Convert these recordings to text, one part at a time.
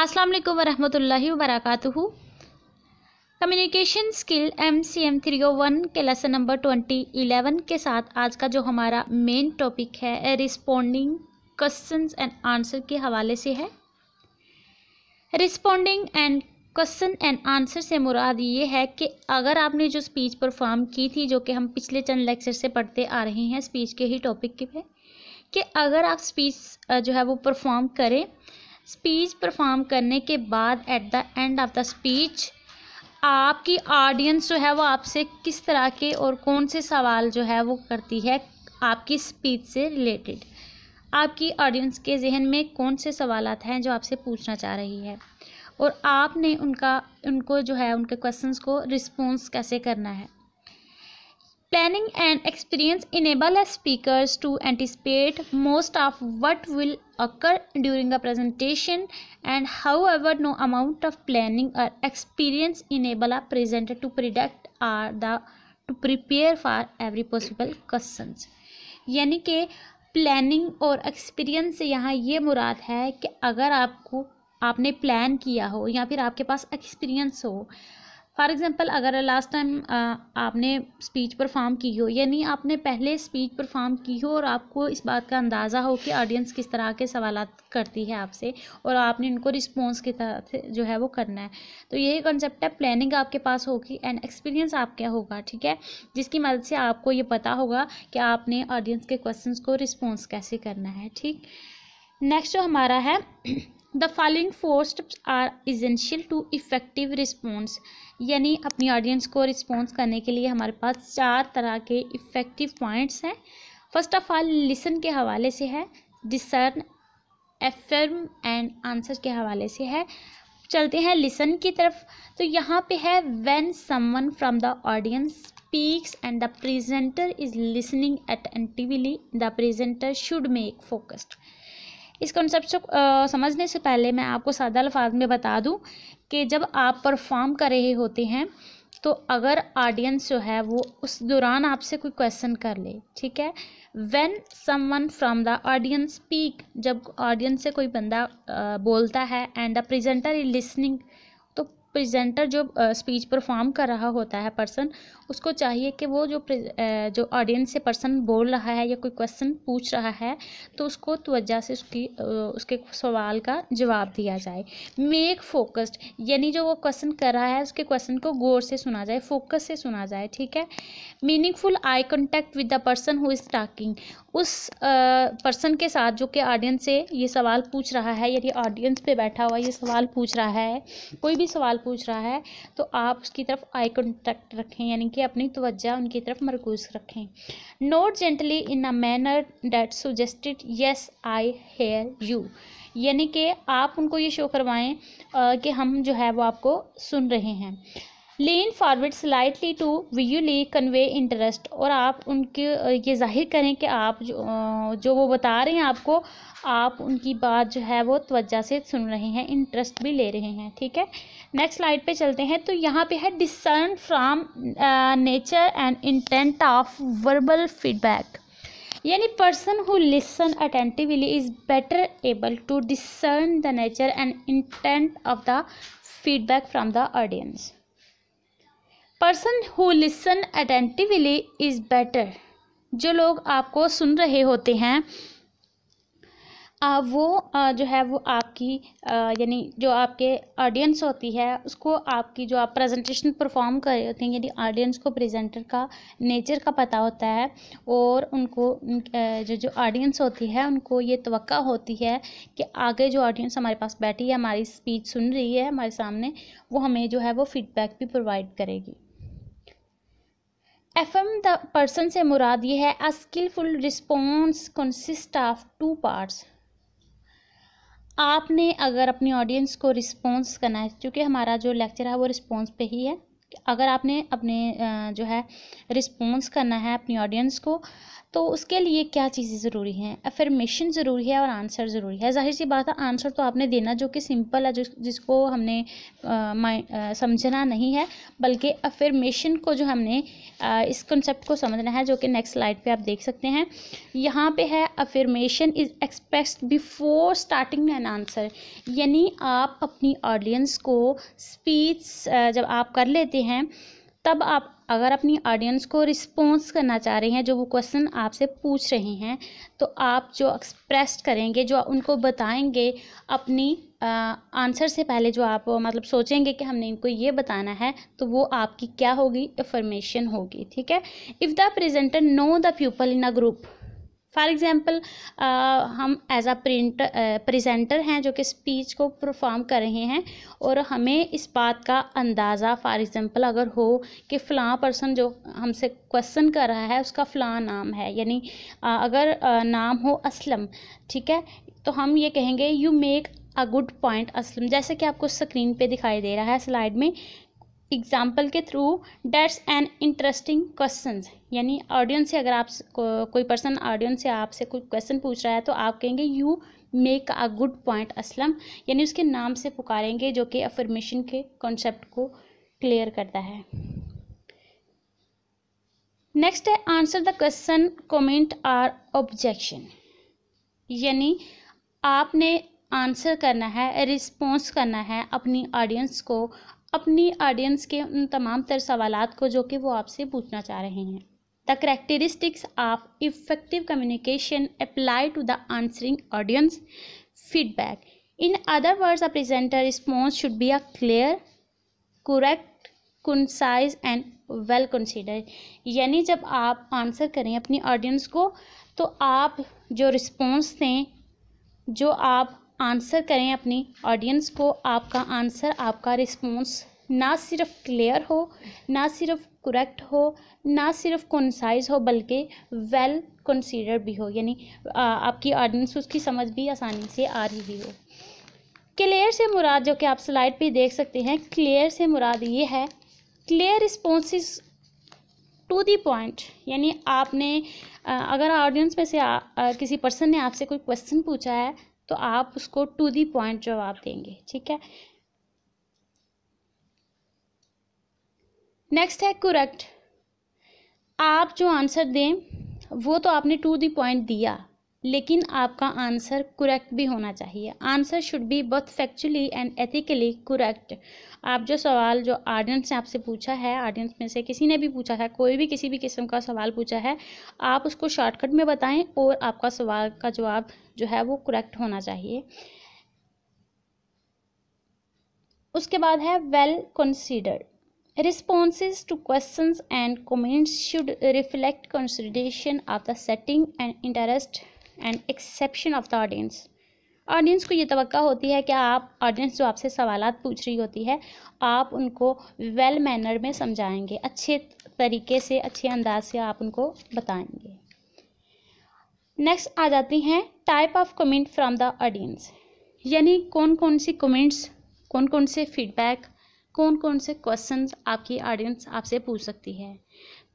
अस्सलाम वालेकुम वरहमतुल्लाहि वबरकातुहू communication skill M C M three O one के लेसन नंबर ट्वेंटी इलेवन के साथ आज का जो हमारा मेन टॉपिक है रिस्पोंडिंग क्वेश्चंस एंड आंसर के हवाले से है responding and question and answer से मुराद ये है कि अगर आपने जो स्पीच परफॉर्म की थी जो कि हम पिछले चंद लेक्चर से पढ़ते आ रहे हैं स्पीच के ही टॉपिक के पे कि अगर आप स्पीच जो है वो परफॉर्म करें स्पीच परफॉर्म करने के बाद at the end of the speech आपकी ऑडियंस जो है वो आपसे किस तरह के और कौन से सवाल जो है वो करती है आपकी स्पीच से रिलेटेड आपकी ऑडियंस के जहन में कौन से सवाल हैं जो आपसे पूछना चाह रही है और आपने उनका उनको जो है उनके क्वेश्चंस को रिस्पॉन्स कैसे करना है Planning and experience enable speakers to anticipate most of what will occur during a presentation and however no amount of planning or experience enable a presenter to predict or the to prepare for every possible questions यानी कि planning और experience से यहाँ ये मुराद है कि अगर आपको आपने प्लान किया हो या फिर आपके पास एक्सपीरियंस हो फॉर एग्ज़ाम्पल अगर लास्ट टाइम आपने स्पीच परफॉर्म की हो यानी आपने पहले स्पीच परफॉर्म की हो और आपको इस बात का अंदाज़ा हो कि ऑडियंस किस तरह के सवाल करती है आपसे और आपने उनको रिस्पॉन्स के से जो है वो करना है तो यही कॉन्सेप्ट है प्लानिंग आपके पास होगी एंड एक्सपीरियंस आपके होगा ठीक है जिसकी मदद से आपको ये पता होगा कि आपने ऑडियंस के क्वेश्चन को रिस्पॉन्स कैसे करना है ठीक नेक्स्ट जो हमारा है the following four steps are essential to effective response यानी अपनी ऑडियंस को रिस्पॉन्स करने के लिए हमारे पास चार तरह के इफ़ेक्टिव पॉइंट्स हैं फर्स्ट ऑफ ऑल लिसन के हवाले से है डिसर्न एफर्म एंड आंसर के हवाले से है चलते हैं लिसन की तरफ तो यहाँ पे है when someone from the audience speaks and the presenter is listening attentively the presenter should make focused इस कॉन्सेप्ट को समझने से पहले मैं आपको सादा अल्फाज में बता दूं कि जब आप परफॉर्म कर रहे होते हैं तो अगर ऑडियंस जो है वो उस दौरान आपसे कोई क्वेश्चन कर ले ठीक है when someone from the audience speak जब ऑडियंस से कोई बंदा बोलता है and the presenter is listening presenter जो स्पीच परफॉर्म कर रहा होता है पर्सन उसको चाहिए कि वो जो जो ऑडियंस से पर्सन बोल रहा है या कोई क्वेश्चन पूछ रहा है तो उसको तोज्जा से उसकी उसके सवाल का जवाब दिया जाए मेक फोकस्ड यानी जो वो क्वेश्चन कर रहा है उसके क्वेश्चन को गौर से सुना जाए फोकस से सुना जाए ठीक है meaningful eye contact with the person who is talking उस पर्सन के साथ जो कि ऑडियंस से ये सवाल पूछ रहा है यानी ऑडियंस पे बैठा हुआ ये सवाल पूछ रहा है कोई भी सवाल पूछ रहा है तो आप उसकी तरफ आई कॉन्टैक्ट रखें यानी कि अपनी तवज्जा उनकी तरफ मरकूज रखें nod gently in a manner that suggested yes I hear you यानी कि आप उनको ये शो करवाएं कि हम जो है वो आपको सुन रहे हैं लेन फॉरवर्ड स्लाइटली टू ली कन्वे इंटरेस्ट और आप उनके ये जाहिर करें कि आप जो, जो वो बता रहे हैं आपको आप उनकी बात जो है वो तवज्जा से सुन रहे हैं इंटरेस्ट भी ले रहे हैं ठीक है नेक्स्ट स्लाइड पे चलते हैं तो यहाँ पे है discern from nature and intent of verbal feedback यानी person who listen attentively is better able to discern the nature and intent of the feedback from the audience person who listen attentively is better जो लोग आपको सुन रहे होते हैं आ, वो आ, जो है वो आपकी यानी जो आपके ऑडियंस होती है उसको आपकी जो आप प्रेजेंटेशन परफॉर्म कर रहे होते हैं यानी ऑडियंस को प्रेजेंटर का नेचर का पता होता है और उनको जो जो ऑडियंस होती है उनको ये तो होती है कि आगे जो ऑडियंस हमारे पास बैठी है हमारी स्पीच सुन रही है हमारे सामने वो हमें जो है वो फीडबैक भी प्रोवाइड करेगी एफ एम द पर्सन से मुराद ये है a skillful response consist of two parts आपने अगर अपनी ऑडियंस को रिस्पॉन्स करना है क्योंकि हमारा जो लेक्चर है वो रिस्पॉन्स पे ही है अगर आपने अपने जो है रिस्पॉन्स करना है अपनी ऑडियंस को तो उसके लिए क्या चीज़ें ज़रूरी हैं अफर्मेशन ज़रूरी है और आंसर ज़रूरी है जाहिर सी बात है आंसर तो आपने देना जो कि सिंपल है जिस जिसको हमने समझना नहीं है बल्कि अफर्मेशन को जो हमने आ, इस कंसेप्ट को समझना है जो कि नेक्स्ट स्लाइड पे आप देख सकते हैं यहाँ पे है affirmation is express before starting an answer यानी आप अपनी ऑडियंस को स्पीच जब आप कर लेते हैं तब आप अगर अपनी ऑडियंस को रिस्पॉन्स करना चाह रहे हैं जो वो क्वेश्चन आपसे पूछ रहे हैं तो आप जो एक्सप्रेस करेंगे जो उनको बताएंगे अपनी आंसर से पहले जो आप मतलब सोचेंगे कि हमने इनको ये बताना है तो वो आपकी क्या होगी इफ़ॉर्मेशन होगी ठीक है if the presenter know the people in a group for example uh, हम एज आ प्रिंट प्रजेंटर हैं जो कि स्पीच को परफॉर्म कर रहे हैं और हमें इस बात का अंदाज़ा फॉर एग्ज़ाम्पल अगर हो कि फ़लाँ पर्सन जो हमसे क्वेश्चन कर रहा है उसका फ़लाँ नाम है यानी uh, अगर uh, नाम हो असलम ठीक है तो हम ये कहेंगे you make a good point Aslam जैसे कि आपको स्क्रीन पे दिखाई दे रहा है स्लाइड में एग्जाम्पल के through that's an interesting question यानी ऑडियंस से अगर आप को, कोई पर्सन ऑडियंस से आपसे कोई क्वेश्चन पूछ रहा है तो आप कहेंगे you make a good point Aslam यानी उसके नाम से पुकारेंगे जो कि अफर्मेशन के कॉन्सेप्ट को क्लियर करता है नेक्स्ट है answer the question comment or objection यानी आपने आंसर करना है रिस्पॉन्स करना है अपनी ऑडियंस को अपनी ऑडियंस के उन तमाम तर सवाल को जो कि वो आपसे पूछना चाह रहे हैं the characteristics of effective communication apply to the answering audience feedback in other words a presenter response should be a clear correct concise and well consider यानी जब आप आंसर करें अपनी ऑडियंस को तो आप जो रिस्पॉन्स दें जो आप आंसर करें अपनी ऑडियंस को आपका आंसर आपका रिस्पॉन्स ना सिर्फ क्लियर हो ना सिर्फ करेक्ट हो ना सिर्फ कंसाइज हो बल्कि वेल कंसीडर भी हो यानी आपकी ऑडियंस उसकी समझ भी आसानी से आ रही हो क्लियर से मुराद जो कि आप स्लाइड पे देख सकते हैं क्लियर से मुराद ये है clear response to the point यानी आपने अगर ऑडियंस में से आ, आ, किसी पर्सन ने आपसे कोई क्वेश्चन पूछा है तो आप उसको टू दी पॉइंट जवाब देंगे ठीक है नेक्स्ट है करेक्ट आप जो आंसर दें वो तो आपने टू दी पॉइंट दिया लेकिन आपका आंसर करेक्ट भी होना चाहिए answer should be both factually and ethically correct आप जो सवाल जो ऑडियंस ने आपसे पूछा है ऑडियंस में से किसी ने भी पूछा है कोई भी किसी भी किस्म का सवाल पूछा है आप उसको शॉर्टकट में बताएं और आपका सवाल का जवाब जो है वो करेक्ट होना चाहिए उसके बाद है well considered responses to questions and comments should reflect consideration of the setting and interest and exception of the audience audience को ये तो होती है कि आप ऑडियंस जो आपसे सवाल पूछ रही होती है आप उनको वेल well मैनर में समझाएंगे अच्छे तरीके से अच्छे अंदाज से आप उनको बताएंगे नेक्स्ट आ जाती हैं type of comment from the audience यानी कौन कौन सी कमेंट्स कौन कौन से फीडबैक कौन कौन से क्वेश्चंस आपकी ऑडियंस आपसे पूछ सकती है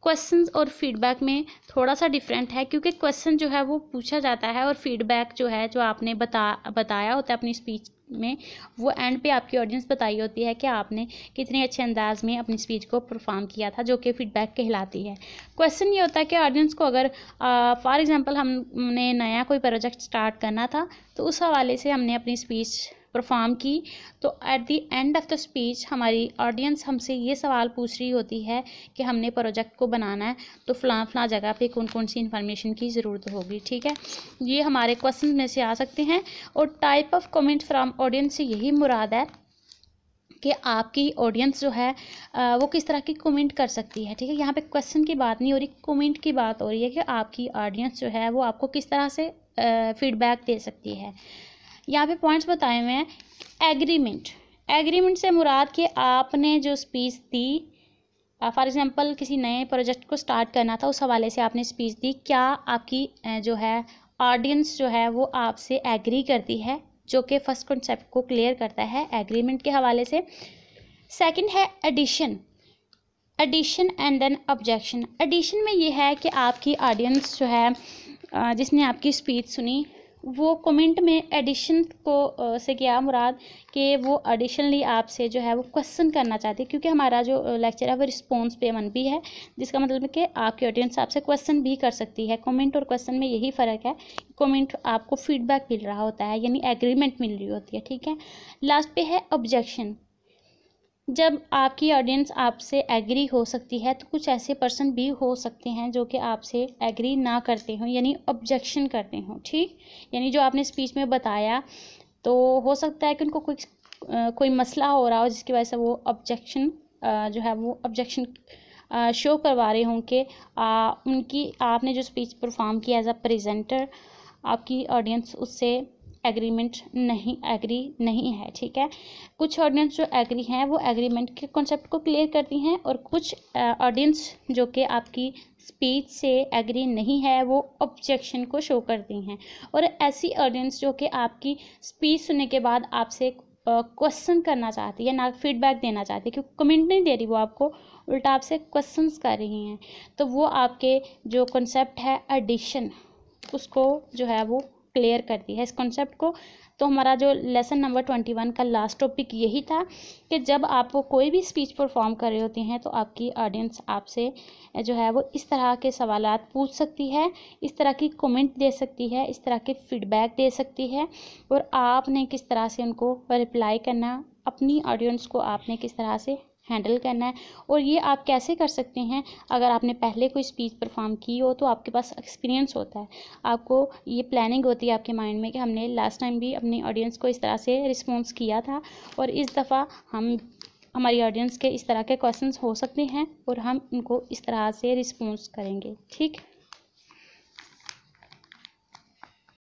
क्वेश्चंस और फीडबैक में थोड़ा सा डिफरेंट है क्योंकि क्वेश्चन जो है वो पूछा जाता है और फीडबैक जो है जो आपने बता बताया होता है अपनी स्पीच में वो एंड पे आपकी ऑडियंस बताई होती है कि आपने कितने अच्छे अंदाज में अपनी स्पीच को परफॉर्म किया था जो कि फीडबैक कहलाती है क्वेश्चन ये होता है कि ऑडियंस को अगर फॉर एग्जांपल हमने नया कोई प्रोजेक्ट स्टार्ट करना था तो उस हवाले से हमने अपनी स्पीच परफॉर्म की तो at the end of the speech हमारी ऑडियंस हमसे ये सवाल पूछ रही होती है कि हमने प्रोजेक्ट को बनाना है तो फ़लाँ फ़लाँ जगह पे कौन कौन सी इन्फॉर्मेशन की ज़रूरत होगी ठीक है ये हमारे क्वेश्चन में से आ सकते हैं और type of comment from audience से यही मुराद है कि आपकी ऑडियंस जो है वो किस तरह की कमेंट कर सकती है ठीक है यहाँ पे क्वेश्चन की बात नहीं हो रही कमेंट की बात हो रही है कि आपकी ऑडियंस जो है वो आपको किस तरह से फीडबैक दे सकती है यहाँ पे पॉइंट्स बताए हुए हैं एग्रीमेंट एग्रीमेंट से मुराद कि आपने जो स्पीच दी फॉर एग्ज़ाम्पल किसी नए प्रोजेक्ट को स्टार्ट करना था उस हवाले से आपने स्पीच दी क्या आपकी जो है ऑडियंस जो है वो आपसे एग्री करती है जो कि फर्स्ट कॉन्सेप्ट को क्लियर करता है एग्रीमेंट के हवाले से सेकंड है addition addition and then objection addition में ये है कि आपकी ऑडियंस जो है जिसने आपकी स्पीच सुनी वो कमेंट में एडिशन को से क्या मुराद कि वो एडिशनली आपसे जो है वो क्वेश्चन करना चाहती है क्योंकि हमारा जो लेक्चर है वो रिस्पॉन्स पे वन भी है जिसका मतलब कि आपकी ऑडियंस आपसे क्वेश्चन भी कर सकती है कमेंट और क्वेश्चन में यही फ़र्क है कमेंट आपको फीडबैक मिल रहा होता है यानी एग्रीमेंट मिल रही होती है ठीक है लास्ट पे है ऑब्जेक्शन जब आपकी ऑडियंस आपसे एग्री हो सकती है तो कुछ ऐसे पर्सन भी हो सकते हैं जो कि आपसे एग्री ना करते हों यानी ऑब्जेक्शन करते हों ठीक यानी जो आपने स्पीच में बताया तो हो सकता है कि उनको कुछ कोई मसला हो रहा हो जिसकी वजह से वो ऑब्जेक्शन जो है वो ऑब्जेक्शन शो करवा रहे हों कि उनकी आपने जो स्पीच परफॉर्म किया एज अ प्रेजेंटर आपकी ऑडियंस उससे एग्रीमेंट नहीं एग्री नहीं है ठीक है कुछ ऑडियंस जो एग्री हैं वो एग्रीमेंट के कॉन्सेप्ट को क्लियर करती हैं और कुछ ऑडियंस जो कि आपकी स्पीच से एग्री नहीं है वो ऑब्जेक्शन को शो करती हैं और ऐसी ऑडियंस जो कि आपकी स्पीच सुनने के बाद आपसे क्वेश्चन uh, करना चाहती है ना फीडबैक देना चाहती है क्योंकि कमेंट नहीं दे रही वो आपको उल्टा आपसे क्वेश्चन कर रही हैं तो वो आपके जो कॉन्सेप्ट है एडिशन उसको जो है वो क्लियर कर दिया है इस कॉन्सेप्ट को तो हमारा जो लेसन नंबर ट्वेंटी वन का लास्ट टॉपिक यही था कि जब आप कोई भी स्पीच परफॉर्म कर रहे होते हैं तो आपकी ऑडियंस आपसे जो है वो इस तरह के सवाल पूछ सकती है इस तरह की कमेंट दे सकती है इस तरह के फीडबैक दे सकती है और आपने किस तरह से उनको रिप्लाई करना अपनी ऑडियंस को आपने किस तरह से हैंडल करना है और ये आप कैसे कर सकते हैं अगर आपने पहले कोई स्पीच परफॉर्म की हो तो आपके पास एक्सपीरियंस होता है आपको ये प्लानिंग होती है आपके माइंड में कि हमने लास्ट टाइम भी अपनी ऑडियंस को इस तरह से रिस्पॉन्स किया था और इस दफ़ा हम हमारी ऑडियंस के इस तरह के क्वेश्चंस हो सकते हैं और हम उनको इस तरह से रिस्पॉन्स करेंगे ठीक